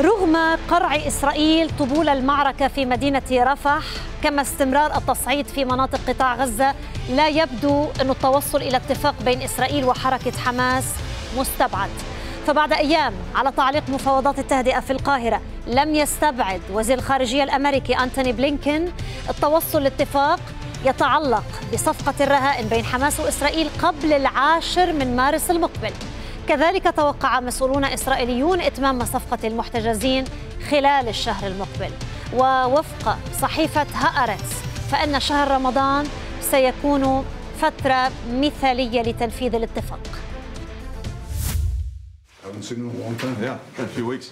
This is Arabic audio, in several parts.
رغم قرع إسرائيل طبول المعركة في مدينة رفح كما استمرار التصعيد في مناطق قطاع غزة لا يبدو أن التوصل إلى اتفاق بين إسرائيل وحركة حماس مستبعد فبعد أيام على تعليق مفاوضات التهدئة في القاهرة لم يستبعد وزير الخارجية الأمريكي أنتوني بلينكين التوصل لاتفاق يتعلق بصفقة الرهائن بين حماس وإسرائيل قبل العاشر من مارس المقبل كذلك توقع مسؤولون إسرائيليون إتمام صفقة المحتجزين خلال الشهر المقبل ووفق صحيفة هأرتس فإن شهر رمضان سيكون فترة مثالية لتنفيذ الاتفاق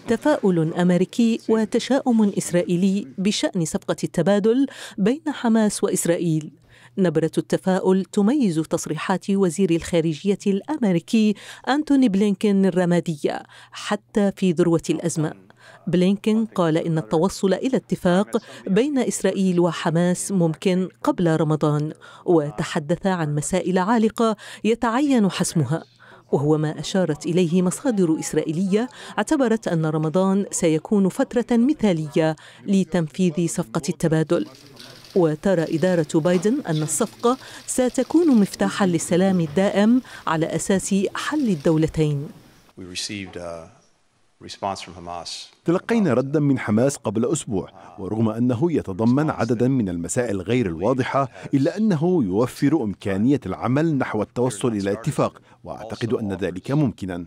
تفاؤل امريكي وتشاؤم اسرائيلي بشان صفقه التبادل بين حماس واسرائيل نبرة التفاؤل تميز تصريحات وزير الخارجية الأمريكي أنتوني بلينكن الرمادية حتى في ذروة الأزمة بلينكن قال إن التوصل إلى اتفاق بين إسرائيل وحماس ممكن قبل رمضان وتحدث عن مسائل عالقة يتعين حسمها وهو ما أشارت إليه مصادر إسرائيلية اعتبرت أن رمضان سيكون فترة مثالية لتنفيذ صفقة التبادل وترى إدارة بايدن أن الصفقة ستكون مفتاحا للسلام الدائم على أساس حل الدولتين uh, تلقينا ردا من حماس قبل أسبوع ورغم أنه يتضمن عددا من المسائل غير الواضحة إلا أنه يوفر إمكانية العمل نحو التوصل إلى اتفاق وأعتقد أن ذلك ممكنا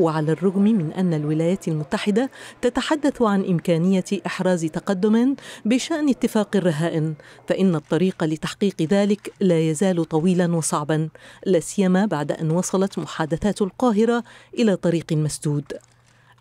وعلى الرغم من أن الولايات المتحدة تتحدث عن إمكانية إحراز تقدم بشأن اتفاق الرهائن فإن الطريق لتحقيق ذلك لا يزال طويلا وصعبا لا سيما بعد أن وصلت محادثات القاهرة إلى طريق مسدود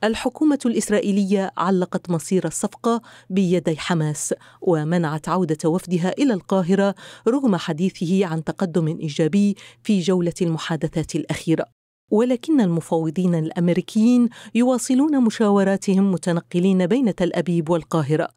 الحكومة الإسرائيلية علقت مصير الصفقة بيدي حماس ومنعت عودة وفدها إلى القاهرة رغم حديثه عن تقدم إيجابي في جولة المحادثات الأخيرة ولكن المفوضين الامريكيين يواصلون مشاوراتهم متنقلين بين تل ابيب والقاهره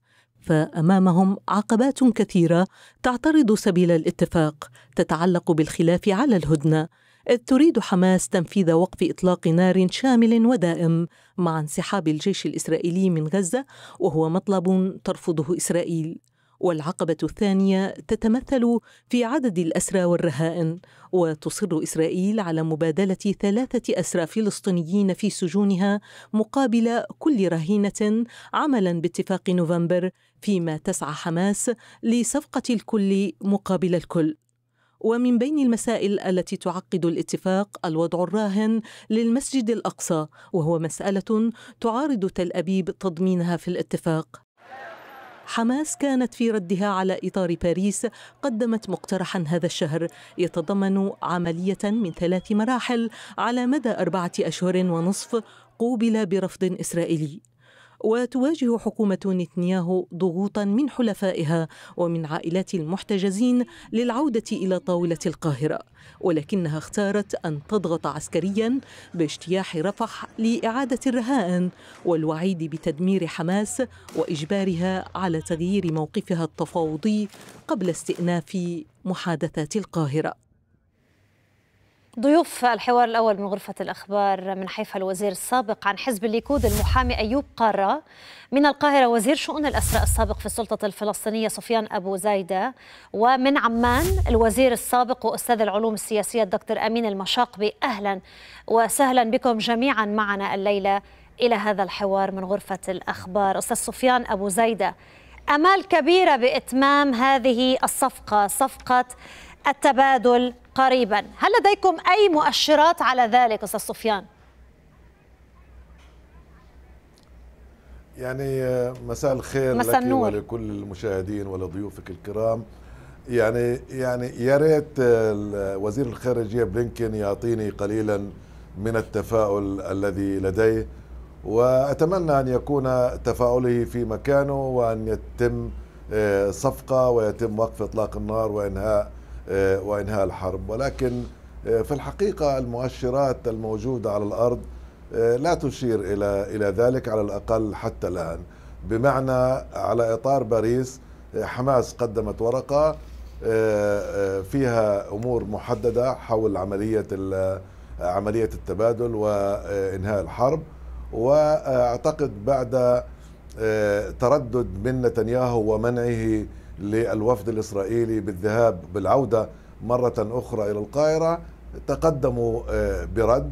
فامامهم عقبات كثيره تعترض سبيل الاتفاق تتعلق بالخلاف على الهدنه إذ تريد حماس تنفيذ وقف إطلاق نار شامل ودائم مع انسحاب الجيش الإسرائيلي من غزة وهو مطلب ترفضه إسرائيل والعقبة الثانية تتمثل في عدد الأسرى والرهائن وتصر إسرائيل على مبادلة ثلاثة أسرى فلسطينيين في سجونها مقابل كل رهينة عملا باتفاق نوفمبر فيما تسعى حماس لصفقة الكل مقابل الكل ومن بين المسائل التي تعقد الاتفاق الوضع الراهن للمسجد الاقصى وهو مساله تعارض تل ابيب تضمينها في الاتفاق حماس كانت في ردها على إطار باريس قدمت مقترحا هذا الشهر يتضمن عملية من ثلاث مراحل على مدى أربعة أشهر ونصف قوبل برفض إسرائيلي وتواجه حكومة نتنياهو ضغوطا من حلفائها ومن عائلات المحتجزين للعودة إلى طاولة القاهرة ولكنها اختارت أن تضغط عسكريا باجتياح رفح لإعادة الرهائن والوعيد بتدمير حماس وإجبارها على تغيير موقفها التفاوضي قبل استئناف محادثات القاهرة ضيوف الحوار الأول من غرفة الأخبار من حيفا الوزير السابق عن حزب الليكود المحامي أيوب قارة من القاهرة وزير شؤون الأسرى السابق في السلطة الفلسطينية سفيان أبو زايدة ومن عمان الوزير السابق وأستاذ العلوم السياسية الدكتور أمين المشاقبي أهلا وسهلا بكم جميعا معنا الليلة إلى هذا الحوار من غرفة الأخبار أستاذ سفيان أبو زايدة أمال كبيرة بإتمام هذه الصفقة صفقة التبادل قريبا هل لديكم أي مؤشرات على ذلك أستاذ سفيان؟ يعني آه، مساء الخير مساء لك النور. ولكل المشاهدين ولضيوفك الكرام يعني يعني يا ريت آه، وزير الخارجيه بلينكن يعطيني قليلا من التفاؤل الذي لديه واتمنى ان يكون تفاؤله في مكانه وان يتم آه، صفقه ويتم وقف اطلاق النار وانهاء آه، وانهاء الحرب ولكن آه، في الحقيقه المؤشرات الموجوده على الارض آه، لا تشير الى الى ذلك على الاقل حتى الان بمعنى على اطار باريس حماس قدمت ورقه فيها امور محدده حول عمليه عمليه التبادل وانهاء الحرب واعتقد بعد تردد من نتنياهو ومنعه للوفد الإسرائيلي بالذهاب بالعودة مرة أخرى إلى القاهرة تقدموا آه، برد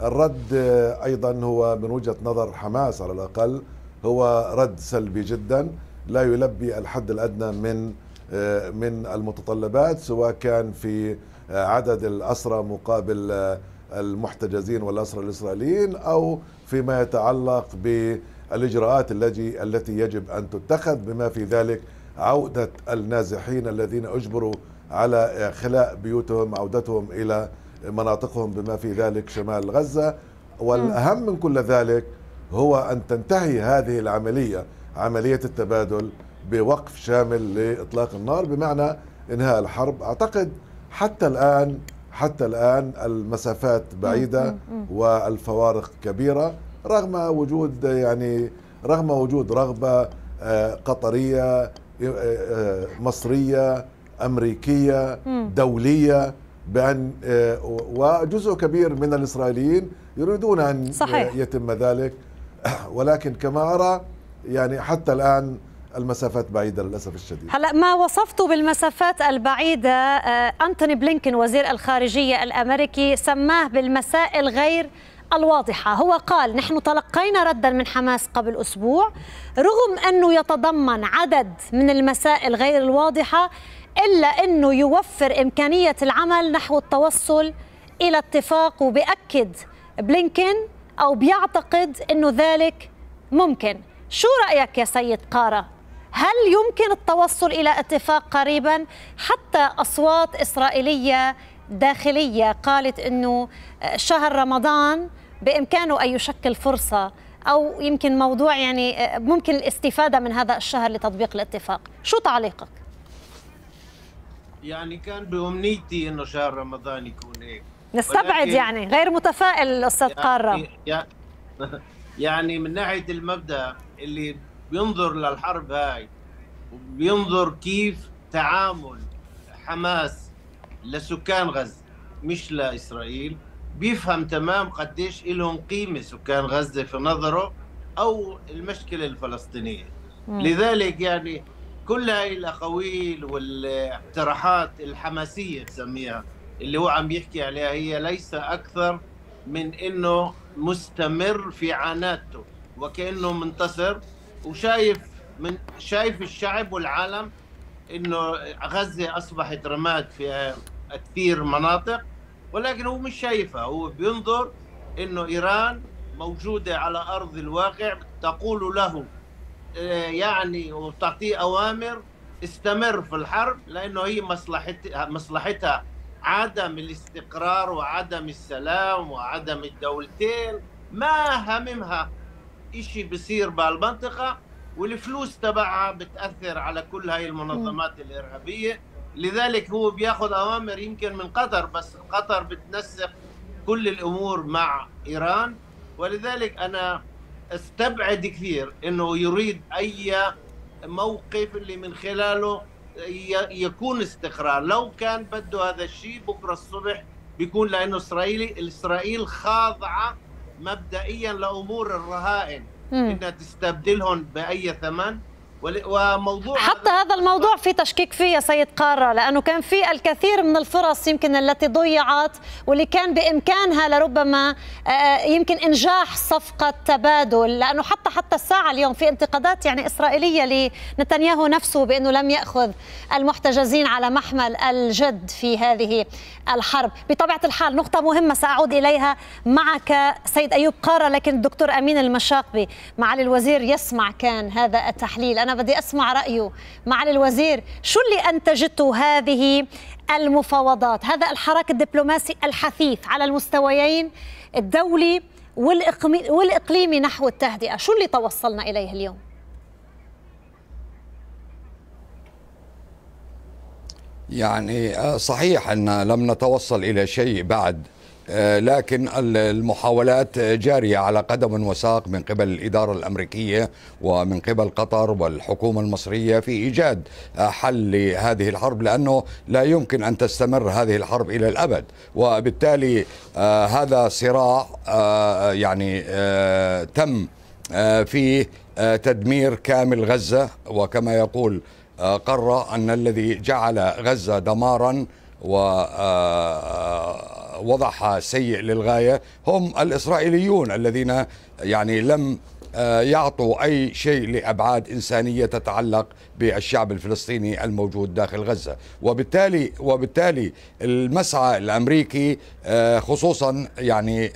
الرد آه، أيضا هو من وجهة نظر حماس على الأقل هو رد سلبي جدا لا يلبي الحد الأدنى من آه، من المتطلبات سواء كان في عدد الأسرى مقابل المحتجزين والأسرى الإسرائيليين أو فيما يتعلق بالإجراءات التي التي يجب أن تتخذ بما في ذلك عودة النازحين الذين أجبروا على خلاء بيوتهم عودتهم إلى مناطقهم بما في ذلك شمال غزة والأهم من كل ذلك هو أن تنتهي هذه العملية عملية التبادل بوقف شامل لإطلاق النار بمعنى إنهاء الحرب أعتقد حتى الآن حتى الآن المسافات بعيدة والفوارق كبيرة رغم وجود يعني رغم وجود رغبة آه، قطرية آه، آه، مصريه امريكيه دوليه بان آه، وجزء كبير من الاسرائيليين يريدون ان صحيح. يتم ذلك ولكن كما ارى يعني حتى الان المسافات بعيدة للأسف الشديد هلا ما وصفته بالمسافات البعيدة أنتوني بلينكن وزير الخارجية الأمريكي سماه بالمسائل غير الواضحة هو قال نحن تلقينا ردا من حماس قبل أسبوع رغم أنه يتضمن عدد من المسائل غير الواضحة إلا أنه يوفر إمكانية العمل نحو التوصل إلى اتفاق وبأكد بلينكن أو بيعتقد أنه ذلك ممكن شو رأيك يا سيد قارة؟ هل يمكن التوصل إلى اتفاق قريبا حتى أصوات إسرائيلية داخلية قالت أنه شهر رمضان بإمكانه أن يشكل فرصة أو يمكن موضوع يعني آه، ممكن الاستفادة من هذا الشهر لتطبيق الاتفاق شو تعليقك؟ يعني كان بأمنيتي أنه شهر رمضان يكون هيك نستبعد يعني غير متفائل الأستاذ يعني قارة يعني من ناحية المبدأ اللي بينظر للحرب هاي وبينظر كيف تعامل حماس لسكان غزة مش لإسرائيل بيفهم تمام قديش لهم قيمة سكان غزة في نظره أو المشكلة الفلسطينية مم. لذلك يعني كل هاي الأقاويل والاقتراحات الحماسية بسميها اللي هو عم يحكي عليها هي ليس أكثر من إنه مستمر في عناته وكأنه منتصر وشايف من شايف الشعب والعالم انه غزه اصبحت رماد في كثير مناطق ولكن هو مش شايفها هو بينظر انه ايران موجوده على ارض الواقع تقول له آه، يعني وتعطيه اوامر استمر في الحرب لانه هي مصلحتها مصلحتها عدم الاستقرار وعدم السلام وعدم الدولتين ما هممها شيء بصير بالمنطقة والفلوس تبعها بتأثر على كل هاي المنظمات الإرهابية لذلك هو بياخذ اوامر يمكن من قطر بس قطر بتنسق كل الامور مع ايران ولذلك انا استبعد كثير انه يريد اي موقف اللي من خلاله يكون استقرار لو كان بده هذا الشيء بكره الصبح بيكون لانه اسرائيلي اسرائيل خاضعه مبدئيا لامور الرهائن انها تستبدلهم باي ثمن وموضوع حتى هذا الموضوع في تشكيك فيه يا سيد قارة لأنه كان في الكثير من الفرص يمكن التي ضيعت واللي كان بإمكانها لربما آه، آه، يمكن إنجاح صفقة تبادل لأنه حتى حتى الساعة اليوم في انتقادات يعني إسرائيلية لنتنياهو نفسه بأنه لم يأخذ المحتجزين على محمل الجد في هذه الحرب بطبيعة الحال نقطة مهمة سأعود إليها معك سيد أيوب قارة لكن الدكتور أمين المشاقبي معالي الوزير يسمع كان هذا التحليل أنا بدي أسمع رأيه معالي الوزير شو اللي أنتجته هذه المفاوضات هذا الحراك الدبلوماسي الحثيث على المستويين الدولي والإقليمي نحو التهدئة شو اللي توصلنا إليه اليوم؟ يعني آه، صحيح أن لم نتوصل إلى شيء بعد آه، لكن المحاولات جارية على قدم وساق من قبل الإدارة الأمريكية ومن قبل قطر والحكومة المصرية في إيجاد آه، حل لهذه الحرب لأنه لا يمكن أن تستمر هذه الحرب إلى الأبد وبالتالي هذا صراع يعني تم فيه تدمير كامل غزة وكما يقول قرر أن الذي جعل غزة دمارا ووضعها آه، آه، سيء للغاية هم الإسرائيليون الذين يعني لم آه، يعطوا أي شيء لأبعاد إنسانية تتعلق بالشعب الفلسطيني الموجود داخل غزة وبالتالي, وبالتالي المسعى الأمريكي خصوصا يعني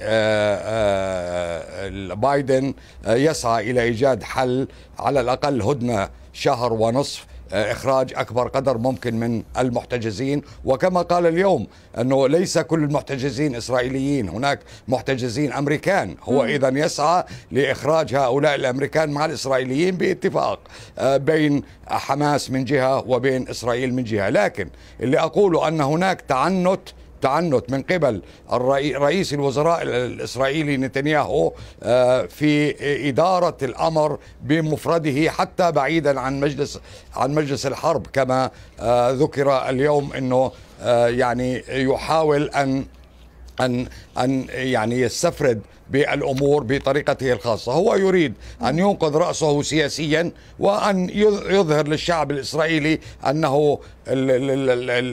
بايدن يسعى إلى إيجاد حل على الأقل هدنة شهر ونصف اخراج اكبر قدر ممكن من المحتجزين وكما قال اليوم انه ليس كل المحتجزين اسرائيليين هناك محتجزين امريكان هو اذا يسعى لاخراج هؤلاء الامريكان مع الاسرائيليين باتفاق آه، بين حماس من جهه وبين اسرائيل من جهه لكن اللي اقوله ان هناك تعنت تعنت من قبل رئيس الوزراء الإسرائيلي نتنياهو آه، في إدارة الأمر بمفرده حتى بعيدا عن مجلس عن مجلس الحرب كما آه، ذكر اليوم أنه آه، يعني يحاول أن أن أن يعني يستفرد بالامور بطريقته الخاصه، هو يريد ان ينقذ راسه سياسيا وان يظهر للشعب الاسرائيلي انه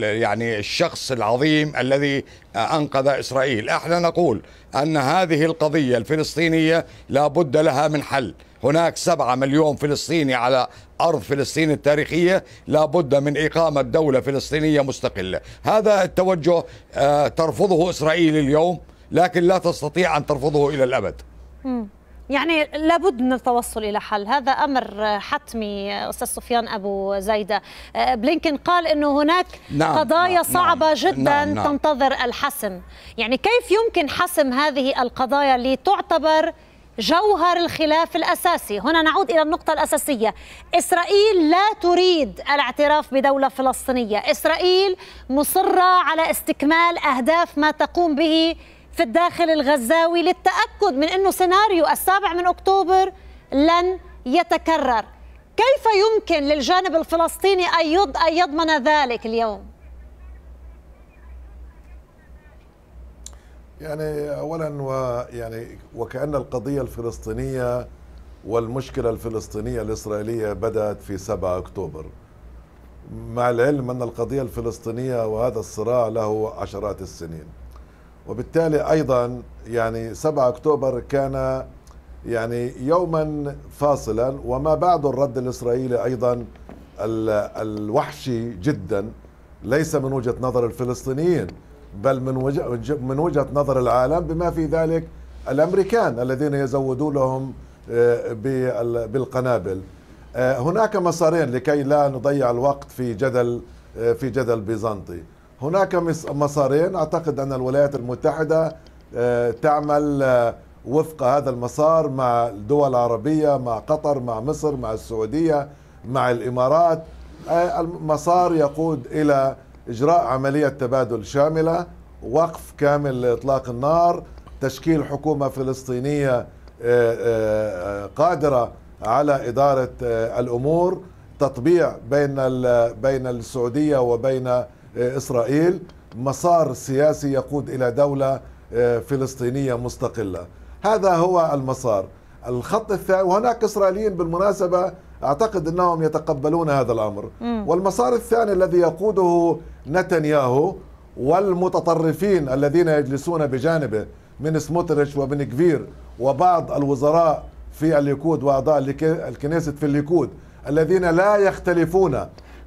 يعني الشخص العظيم الذي انقذ اسرائيل، احنا نقول ان هذه القضيه الفلسطينيه لابد لها من حل، هناك سبعة مليون فلسطيني على أرض فلسطين التاريخية لا بد من إقامة دولة فلسطينية مستقلة هذا التوجه آه، ترفضه إسرائيل اليوم لكن لا تستطيع أن ترفضه إلى الأبد يعني لابد من التوصل الى حل هذا امر حتمي استاذ سفيان ابو زايده. أه، بلينكن قال انه هناك نعم،, نعم قضايا نعم صعبه نعم جدا نعم تنتظر الحسم يعني كيف يمكن حسم هذه القضايا اللي تعتبر جوهر الخلاف الاساسي هنا نعود الى النقطه الاساسيه اسرائيل لا تريد الاعتراف بدوله فلسطينيه اسرائيل مصره على استكمال اهداف ما تقوم به في الداخل الغزاوي للتأكد من أنه سيناريو السابع من أكتوبر لن يتكرر كيف يمكن للجانب الفلسطيني أن يضمن ذلك اليوم؟ يعني اولا ويعني وكان القضيه الفلسطينيه والمشكله الفلسطينيه الاسرائيليه بدات في 7 اكتوبر مع العلم ان القضيه الفلسطينيه وهذا الصراع له عشرات السنين وبالتالي أيضا يعني 7 أكتوبر كان يعني يوما فاصلا وما بعد الرد الإسرائيلي أيضا الوحشي جدا ليس من وجهة نظر الفلسطينيين بل من من وجهة نظر العالم بما في ذلك الأمريكان الذين يزودوا لهم آه، بالقنابل آه، هناك مسارين لكي لا نضيع الوقت في جدل آه، في جدل بيزنطي هناك مسارين اعتقد ان الولايات المتحده آه، تعمل آه، وفق هذا المسار مع الدول العربيه مع قطر مع مصر مع السعوديه مع الامارات آه، المسار يقود الى اجراء عمليه تبادل شامله وقف كامل لاطلاق النار تشكيل حكومه فلسطينيه قادره على اداره الامور تطبيع بين بين السعوديه وبين إسرائيل مسار سياسي يقود إلى دولة آه، فلسطينية مستقلة هذا هو المسار الخط الثاني وهناك إسرائيليين بالمناسبة أعتقد أنهم يتقبلون هذا الأمر والمسار الثاني الذي يقوده نتنياهو والمتطرفين الذين يجلسون بجانبه من سموتريتش وبن كفير وبعض الوزراء في الليكود واعضاء الكنيسة في الليكود الذين لا يختلفون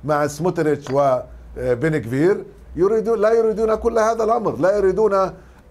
مع سموتريتش و آه، بن كفير يريدون لا يريدون كل هذا الامر لا يريدون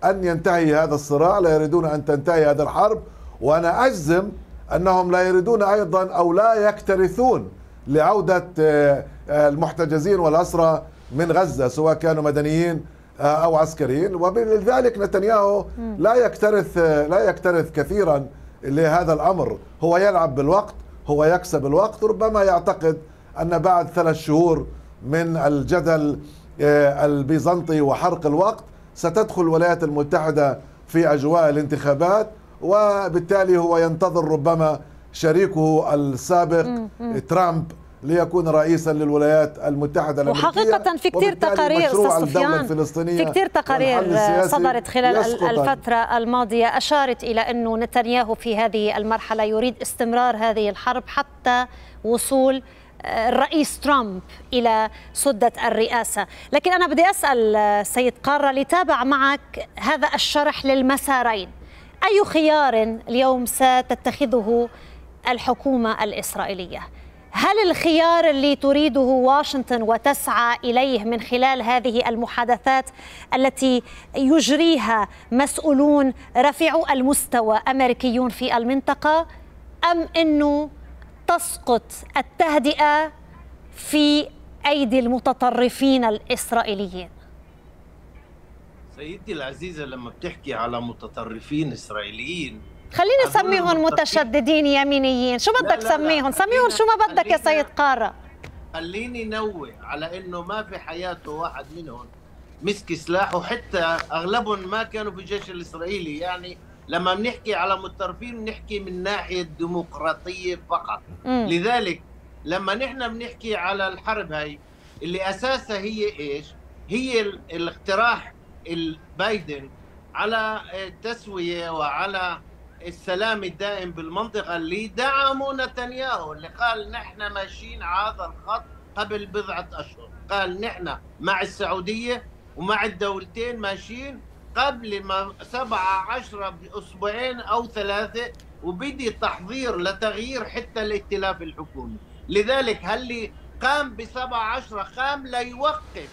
ان ينتهي هذا الصراع لا يريدون ان تنتهي هذه الحرب وانا اجزم انهم لا يريدون ايضا او لا يكترثون لعوده آه، آه، المحتجزين والاسرى من غزه سواء كانوا مدنيين او عسكريين وبذلك نتنياهو لا يكترث لا يكترث كثيرا لهذا الامر هو يلعب بالوقت هو يكسب الوقت ربما يعتقد ان بعد ثلاث شهور من الجدل آه، البيزنطي وحرق الوقت ستدخل الولايات المتحدة في أجواء الانتخابات وبالتالي هو ينتظر ربما شريكه السابق ترامب ليكون رئيسا للولايات المتحده الامريكيه وحقيقه في كثير تقارير سفيان في كثير تقارير صدرت خلال الفتره الماضيه اشارت الى انه نتنياهو في هذه المرحله يريد استمرار هذه الحرب حتى وصول الرئيس ترامب إلى سدة الرئاسة لكن أنا بدي أسأل آه، سيد قارة لتابع معك هذا الشرح للمسارين أي خيار اليوم ستتخذه الحكومة الإسرائيلية؟ هل الخيار اللي تريده واشنطن وتسعى اليه من خلال هذه المحادثات التي يجريها مسؤولون رفيعو المستوى امريكيون في المنطقه ام انه تسقط التهدئه في ايدي المتطرفين الاسرائيليين سيدتي العزيزه لما بتحكي على متطرفين اسرائيليين خلينا نسميهم متشددين يمينيين شو بدك سميهم سميهم شو ما بدك يا سيد قارة خليني نوه على انه ما في حياته واحد منهم مسك سلاحه حتى اغلبهم ما كانوا في الجيش الاسرائيلي يعني لما بنحكي على متطرفين بنحكي من ناحيه ديمقراطيه فقط مم. لذلك لما نحن بنحكي على الحرب هاي اللي اساسها هي ايش هي الاقتراح بايدن على التسويه وعلى السلام الدائم بالمنطقه اللي دعموا نتنياهو اللي قال نحن ماشيين على هذا الخط قبل بضعه اشهر قال نحن مع السعوديه ومع الدولتين ماشيين قبل ما سبعة عشرة بأسبوعين أو ثلاثة وبدي تحضير لتغيير حتى الائتلاف الحكومي لذلك هل قام بسبعة عشرة قام ليوقف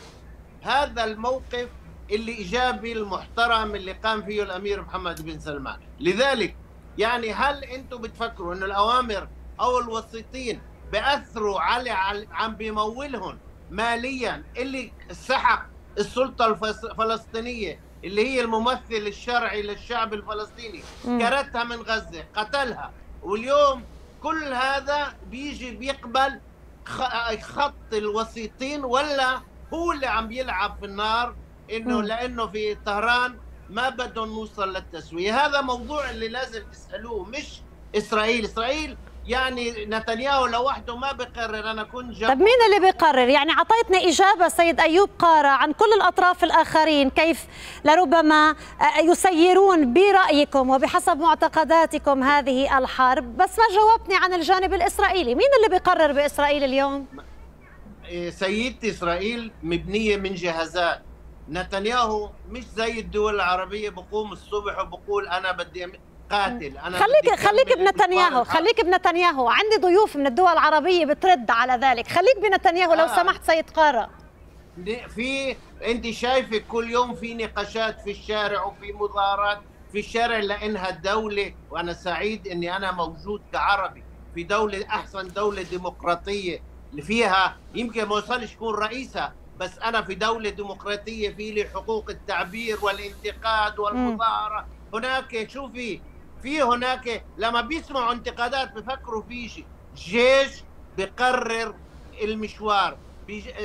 هذا الموقف الإيجابي المحترم اللي قام فيه الأمير محمد بن سلمان لذلك يعني هل أنتم بتفكروا أن الأوامر أو الوسيطين بأثروا على عم بيمولهم ماليا اللي سحق السلطة الفلسطينية اللي هي الممثل الشرعي للشعب الفلسطيني كرتها من غزة قتلها واليوم كل هذا بيجي بيقبل خط الوسيطين ولا هو اللي عم يلعب في النار انه لانه في طهران ما بدهم نوصل للتسويه هذا موضوع اللي لازم تسالوه مش اسرائيل اسرائيل يعني نتنياهو لوحده ما بقرر انا كنت جم... طب مين اللي بيقرر يعني اعطيتنا اجابه سيد ايوب قاره عن كل الاطراف الاخرين كيف لربما آه، يسيرون برايكم وبحسب معتقداتكم هذه الحرب بس ما جاوبتني عن الجانب الاسرائيلي مين اللي بيقرر باسرائيل اليوم إيه، سيدتي اسرائيل مبنيه من جهازات نتنياهو مش زي الدول العربيه بقوم الصبح وبقول انا بدي قاتل انا خليك خليك بنتنياهو خليك بنتنياهو عندي ضيوف من الدول العربيه بترد على ذلك خليك بنتنياهو لو آه. سمحت سيد قاره في انت شايفه كل يوم في نقاشات في الشارع وفي مظاهرات في الشارع لانها الدوله وانا سعيد اني انا موجود كعربي في دوله احسن دوله ديمقراطيه اللي فيها يمكن ما وصلش يكون رئيسها بس انا في دوله ديمقراطيه في لي حقوق التعبير والانتقاد والمظاهره هناك شوفي في هناك لما بيسمعوا انتقادات بفكروا في شيء جيش بقرر المشوار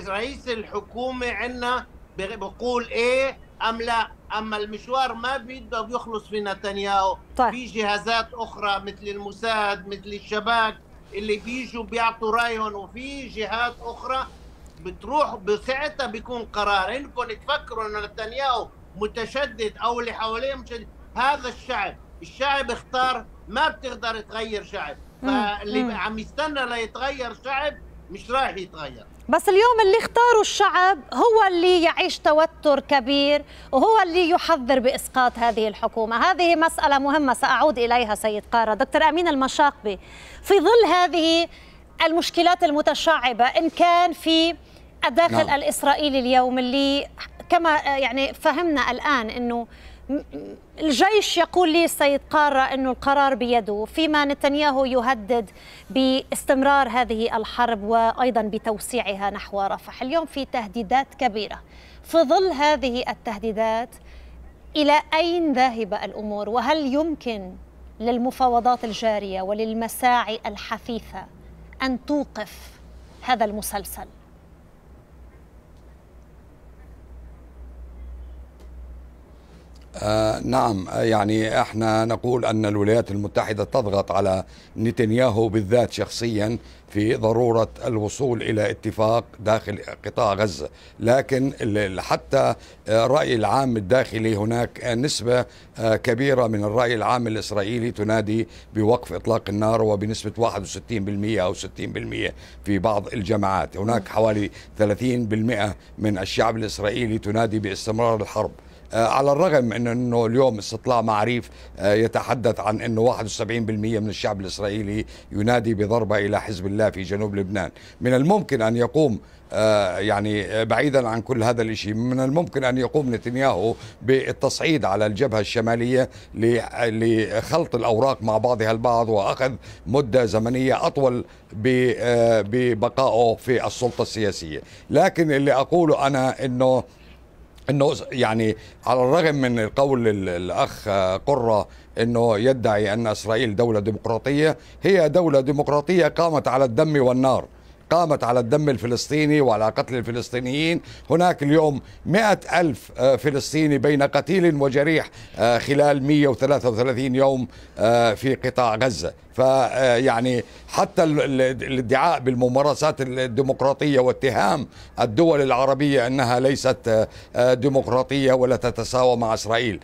رئيس الحكومة عندنا بقول ايه ام لا اما المشوار ما بده بيخلص في نتنياهو طيب. في جهازات اخرى مثل الموساد مثل الشباك اللي بيجوا بيعطوا رايهم وفي جهات اخرى بتروح بساعتها بيكون قرار انكم تفكروا ان نتنياهو متشدد او اللي حواليه متشدد هذا الشعب الشعب اختار ما بتقدر تغير شعب فاللي عم يستنى ليتغير شعب مش رايح يتغير بس اليوم اللي اختاره الشعب هو اللي يعيش توتر كبير وهو اللي يحذر بإسقاط هذه الحكومة هذه مسألة مهمة سأعود إليها سيد قارة دكتور أمين المشاقبي في ظل هذه المشكلات المتشعبة إن كان في الداخل نعم. الإسرائيلي اليوم اللي كما يعني فهمنا الآن أنه الجيش يقول لي السيد قارة أنه القرار بيده فيما نتنياهو يهدد باستمرار هذه الحرب وأيضا بتوسيعها نحو رفح اليوم في تهديدات كبيرة في ظل هذه التهديدات إلى أين ذاهبة الأمور وهل يمكن للمفاوضات الجارية وللمساعي الحثيثة أن توقف هذا المسلسل آه نعم آه، يعني احنا نقول ان الولايات المتحده تضغط على نتنياهو بالذات شخصيا في ضروره الوصول الى اتفاق داخل قطاع غزه، لكن حتى الراي آه، العام الداخلي هناك آه، نسبه كبيره من الراي العام الاسرائيلي تنادي بوقف اطلاق النار وبنسبه 61% او 60% في بعض الجماعات، هناك حوالي 30% من الشعب الاسرائيلي تنادي باستمرار الحرب. آه، على الرغم من انه اليوم استطلاع معريف آه، يتحدث عن انه 71% من الشعب الاسرائيلي ينادي بضربه الى حزب الله في جنوب لبنان، من الممكن ان يقوم آه، يعني بعيدا عن كل هذا الشيء من الممكن أن يقوم نتنياهو بالتصعيد على الجبهة الشمالية لخلط الأوراق مع بعضها البعض وأخذ مدة زمنية أطول ببقائه في السلطة السياسية لكن اللي أقوله أنا أنه انه يعني على الرغم من قول الاخ قره انه يدعي ان اسرائيل دوله ديمقراطيه هي دوله ديمقراطيه قامت على الدم والنار قامت على الدم الفلسطيني وعلى قتل الفلسطينيين هناك اليوم مئة ألف آه، فلسطيني بين قتيل وجريح آه، خلال 133 يوم آه، في قطاع غزة فيعني آه، حتى الادعاء بالممارسات الديمقراطية واتهام الدول العربية أنها ليست آه، آه، ديمقراطية ولا تتساوى مع إسرائيل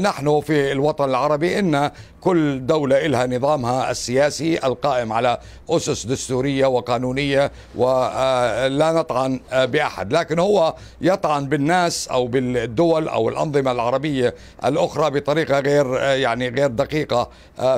نحن في الوطن العربي إن كل دولة لها نظامها السياسي القائم على أسس دستورية وقانونية ولا نطعن بأحد لكن هو يطعن بالناس أو بالدول أو الأنظمة العربية الأخرى بطريقة غير يعني غير دقيقة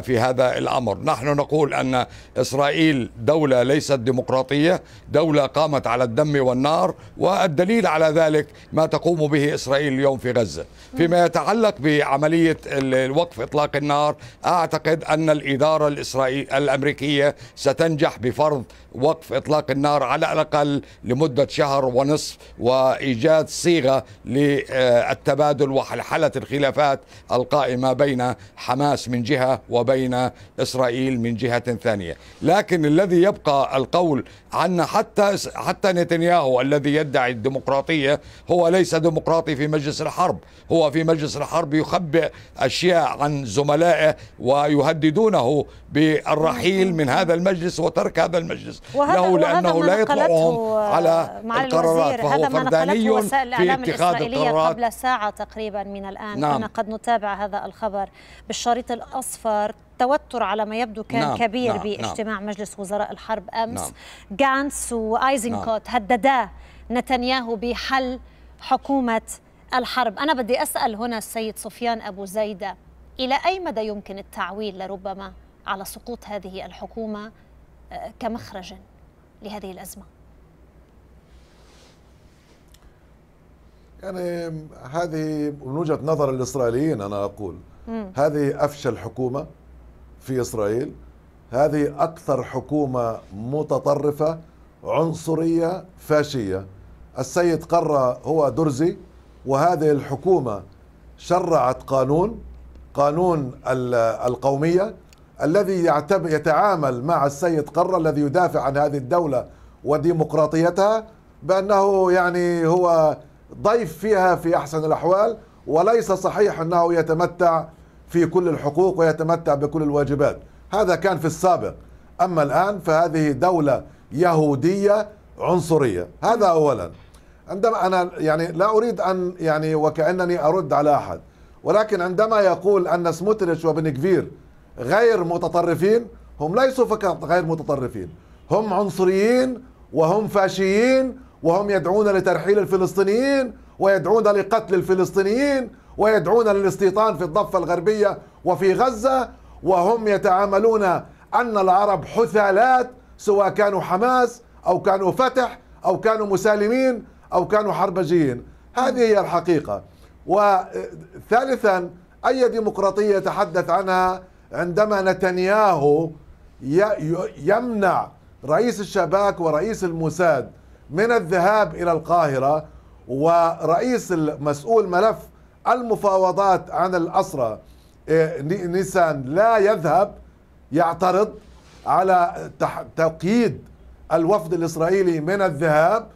في هذا الأمر نحن نحن نقول أن إسرائيل دولة ليست ديمقراطية دولة قامت على الدم والنار والدليل على ذلك ما تقوم به إسرائيل اليوم في غزة فيما يتعلق بعملية الوقف إطلاق النار أعتقد أن الإدارة الاسرائيل الأمريكية ستنجح بفرض وقف إطلاق النار على الأقل لمدة شهر ونصف وإيجاد صيغة للتبادل وحلحلة الخلافات القائمة بين حماس من جهة وبين إسرائيل اسرائيل من جهه ثانيه، لكن الذي يبقى القول عن حتى حتى نتنياهو الذي يدعي الديمقراطيه هو ليس ديمقراطي في مجلس الحرب، هو في مجلس الحرب يخبئ اشياء عن زملائه ويهددونه بالرحيل من هذا المجلس وترك هذا المجلس له لانه لا يطلعهم على آه، القرارات فهو فرداني في اتخاذ القرارات قبل ساعه تقريبا من الان نعم. كنا قد نتابع هذا الخبر بالشريط الاصفر التوتر على ما يبدو كان نعم كبير نعم, نعم. باجتماع نعم مجلس وزراء الحرب أمس نعم جانس وآيزنكوت نعم هددا نتنياهو بحل حكومة الحرب أنا بدي أسأل هنا السيد سفيان أبو زيدة إلى أي مدى يمكن التعويل لربما على سقوط هذه الحكومة آه، كمخرج لهذه الأزمة يعني هذه من وجهة نظر الإسرائيليين أنا أقول هذه أفشل حكومة في إسرائيل هذه أكثر حكومة متطرفة عنصرية فاشية السيد قرة هو درزي وهذه الحكومة شرعت قانون قانون القومية الذي يتعامل مع السيد قرة الذي يدافع عن هذه الدولة وديمقراطيتها بأنه يعني هو ضيف فيها في أحسن الأحوال وليس صحيح أنه يتمتع في كل الحقوق ويتمتع بكل الواجبات هذا كان في السابق أما الآن فهذه دولة يهودية عنصرية هذا أولا عندما أنا يعني لا أريد أن يعني وكأنني أرد على أحد ولكن عندما يقول أن سموتريتش وبن كفير غير متطرفين هم ليسوا فقط غير متطرفين هم عنصريين وهم فاشيين وهم يدعون لترحيل الفلسطينيين ويدعون لقتل الفلسطينيين ويدعون للاستيطان في الضفة الغربية وفي غزة وهم يتعاملون أن العرب حثالات سواء كانوا حماس أو كانوا فتح أو كانوا مسالمين أو كانوا حربجيين هذه هي الحقيقة وثالثا أي ديمقراطية يتحدث عنها عندما نتنياهو يمنع رئيس الشباك ورئيس الموساد من الذهاب إلى القاهرة ورئيس المسؤول ملف المفاوضات عن الأسرة إيه، نيسان لا يذهب يعترض على تقييد الوفد الإسرائيلي من الذهاب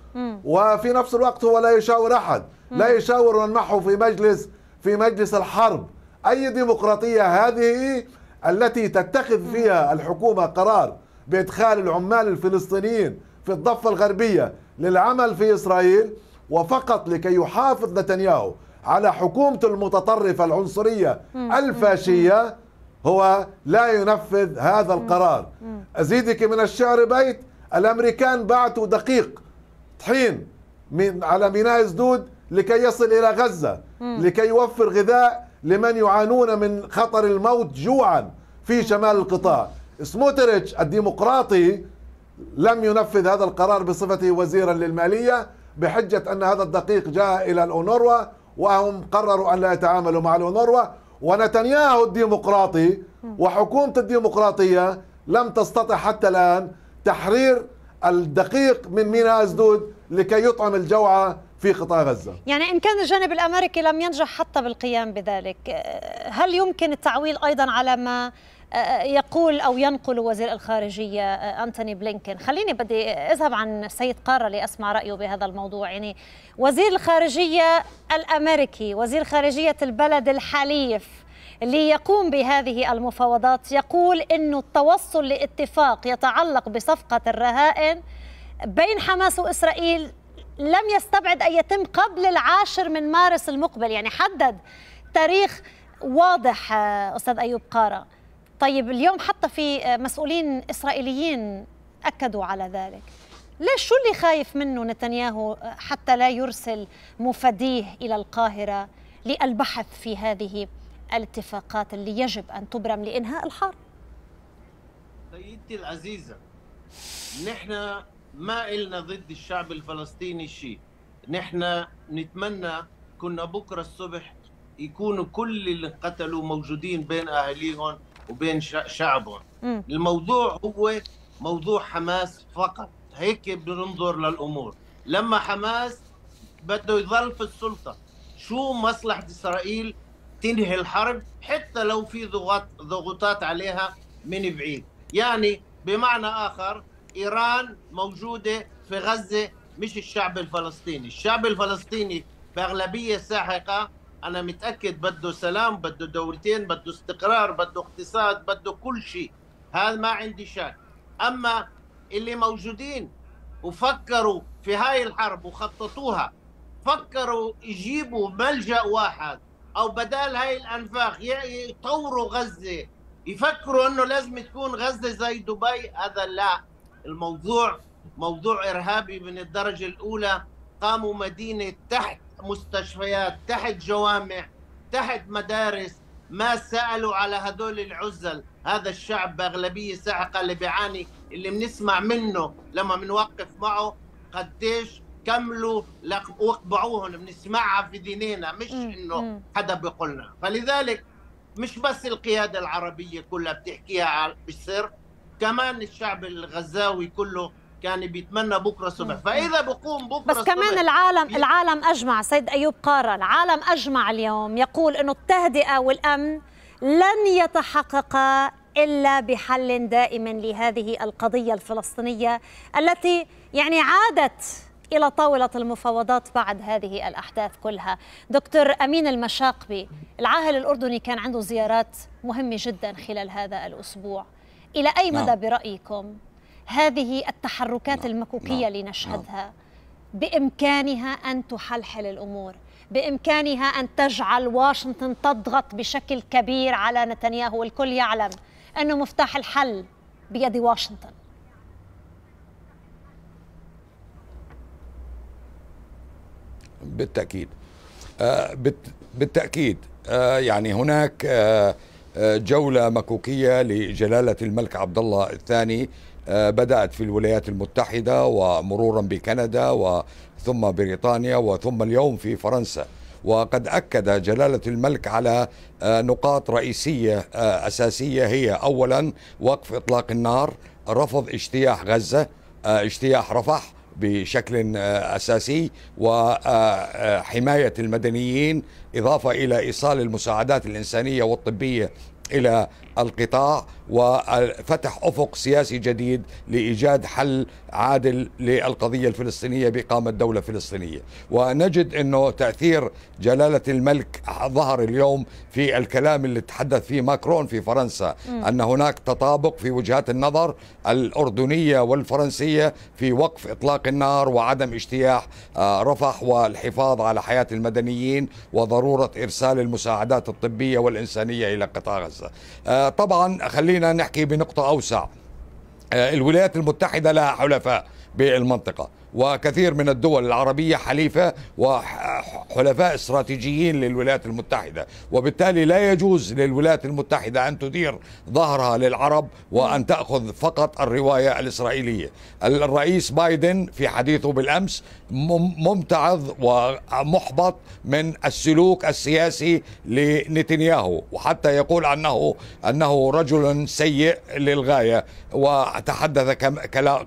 وفي نفس الوقت هو لا يشاور أحد لا يشاور من معه في مجلس في مجلس الحرب أي ديمقراطية هذه التي تتخذ فيها الحكومة قرار بإدخال العمال الفلسطينيين في الضفة الغربية للعمل في إسرائيل وفقط لكي يحافظ نتنياهو على حكومة المتطرفة العنصرية الفاشية هو لا ينفذ هذا القرار أزيدك من الشعر بيت الأمريكان بعثوا دقيق طحين من على ميناء سدود لكي يصل إلى غزة لكي يوفر غذاء لمن يعانون من خطر الموت جوعا في شمال القطاع سموتريتش الديمقراطي لم ينفذ هذا القرار بصفته وزيرا للمالية بحجة أن هذا الدقيق جاء إلى الأونروا وهم قرروا أن لا يتعاملوا مع الأونروا ونتنياهو الديمقراطي وحكومة الديمقراطية لم تستطع حتى الآن تحرير الدقيق من ميناء أسدود لكي يطعم الجوعة في قطاع غزة يعني إن كان الجانب الأمريكي لم ينجح حتى بالقيام بذلك هل يمكن التعويل أيضا على ما يقول أو ينقل وزير الخارجية آه، أنتوني بلينكن خليني بدي أذهب عن السيد قارة لأسمع رأيه بهذا الموضوع يعني وزير الخارجية الأمريكي وزير خارجية البلد الحليف اللي يقوم بهذه المفاوضات يقول أنه التوصل لاتفاق يتعلق بصفقة الرهائن بين حماس وإسرائيل لم يستبعد أن يتم قبل العاشر من مارس المقبل يعني حدد تاريخ واضح آه، أستاذ أيوب قارة طيب اليوم حتى في آه، مسؤولين إسرائيليين أكدوا على ذلك ليش شو اللي خايف منه نتنياهو آه، حتى لا يرسل مفديه إلى القاهرة للبحث في هذه الاتفاقات اللي يجب أن تبرم لإنهاء الحرب سيدتي العزيزة نحن ما إلنا ضد الشعب الفلسطيني شيء نحن نتمنى كنا بكرة الصبح يكونوا كل اللي انقتلوا موجودين بين أهاليهم وبين شعبهم الموضوع هو موضوع حماس فقط هيك بننظر للامور لما حماس بده يظل في السلطه شو مصلحه اسرائيل تنهي الحرب حتى لو في ضغوط ضغوطات عليها من بعيد يعني بمعنى اخر ايران موجوده في غزه مش الشعب الفلسطيني الشعب الفلسطيني باغلبيه ساحقه انا متاكد بده سلام بده دولتين بده استقرار بده اقتصاد بده كل شيء هذا ما عندي شك اما اللي موجودين وفكروا في هاي الحرب وخططوها فكروا يجيبوا ملجا واحد او بدال هاي الانفاق يطوروا غزه يفكروا انه لازم تكون غزه زي دبي هذا لا الموضوع موضوع ارهابي من الدرجه الاولى قاموا مدينه تحت مستشفيات تحت جوامع تحت مدارس ما سالوا على هذول العزل هذا الشعب باغلبيه ساحقه اللي بيعاني اللي بنسمع منه لما بنوقف معه قديش كملوا وقبعوهم بنسمعها في ديننا مش انه حدا بيقولنا فلذلك مش بس القياده العربيه كلها بتحكيها بالسر كمان الشعب الغزاوي كله يعني بيتمنى بكره الصبح فاذا بقوم بكره بس الصبح كمان العالم بي... العالم اجمع سيد ايوب قاره العالم اجمع اليوم يقول انه التهدئه والامن لن يتحققا الا بحل دائم لهذه القضيه الفلسطينيه التي يعني عادت الى طاوله المفاوضات بعد هذه الاحداث كلها. دكتور امين المشاقبي العاهل الاردني كان عنده زيارات مهمه جدا خلال هذا الاسبوع. الى اي مدى نعم. برايكم هذه التحركات نعم. المكوكية نعم. لنشهدها نعم. بإمكانها أن تحلحل الأمور بإمكانها أن تجعل واشنطن تضغط بشكل كبير على نتنياهو والكل يعلم أنه مفتاح الحل بيد واشنطن بالتأكيد آه، بالتأكيد آه، يعني هناك آه، جولة مكوكية لجلالة الملك عبد الله الثاني آه، بدأت في الولايات المتحدة ومرورا بكندا وثم بريطانيا وثم اليوم في فرنسا وقد أكد جلالة الملك على آه، نقاط رئيسية آه، أساسية هي أولا وقف إطلاق النار رفض اجتياح غزة اجتياح رفح بشكل اساسي وحمايه المدنيين اضافه الى ايصال المساعدات الانسانيه والطبيه الى القطاع وفتح افق سياسي جديد لايجاد حل عادل للقضيه الفلسطينيه باقامه دوله فلسطينيه، ونجد انه تاثير جلاله الملك ظهر اليوم في الكلام اللي تحدث فيه ماكرون في فرنسا م. ان هناك تطابق في وجهات النظر الاردنيه والفرنسيه في وقف اطلاق النار وعدم اجتياح آه، رفح والحفاظ على حياه المدنيين وضروره ارسال المساعدات الطبيه والانسانيه الى قطاع غزه. غزة آه، طبعا خلينا نحكي بنقطة أوسع آه، الولايات المتحدة لها حلفاء بالمنطقة وكثير من الدول العربية حليفة وحلفاء استراتيجيين للولايات المتحدة وبالتالي لا يجوز للولايات المتحدة أن تدير ظهرها للعرب وأن تأخذ فقط الرواية الإسرائيلية الرئيس بايدن في حديثه بالأمس ممتعض ومحبط من السلوك السياسي لنتنياهو وحتى يقول عنه أنه رجل سيء للغاية وتحدث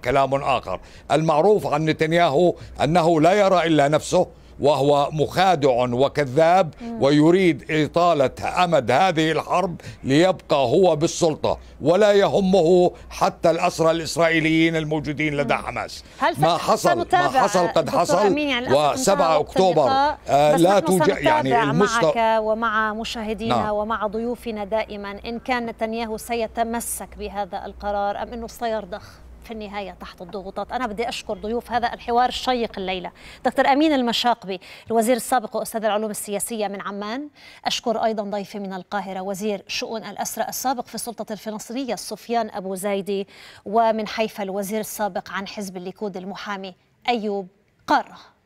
كلام آخر المعروف عن نتنياهو انه لا يرى الا نفسه وهو مخادع وكذاب ويريد إطالة أمد هذه الحرب ليبقى هو بالسلطة ولا يهمه حتى الأسرى الإسرائيليين الموجودين لدى حماس ما حصل ما حصل قد حصل يعني و7 أكتوبر آه، لا توجد يعني المستوى معك ومع مشاهدينا نعم. ومع ضيوفنا دائما إن كان نتنياهو سيتمسك بهذا القرار أم أنه سيرضخ في النهايه تحت الضغوطات انا بدي اشكر ضيوف هذا الحوار الشيق الليله دكتور امين المشاقبي الوزير السابق واستاذ العلوم السياسيه من عمان اشكر ايضا ضيفي من القاهره وزير شؤون الاسرى السابق في السلطه الفلسطينيه سفيان ابو زايدي ومن حيفا الوزير السابق عن حزب الليكود المحامي ايوب قاره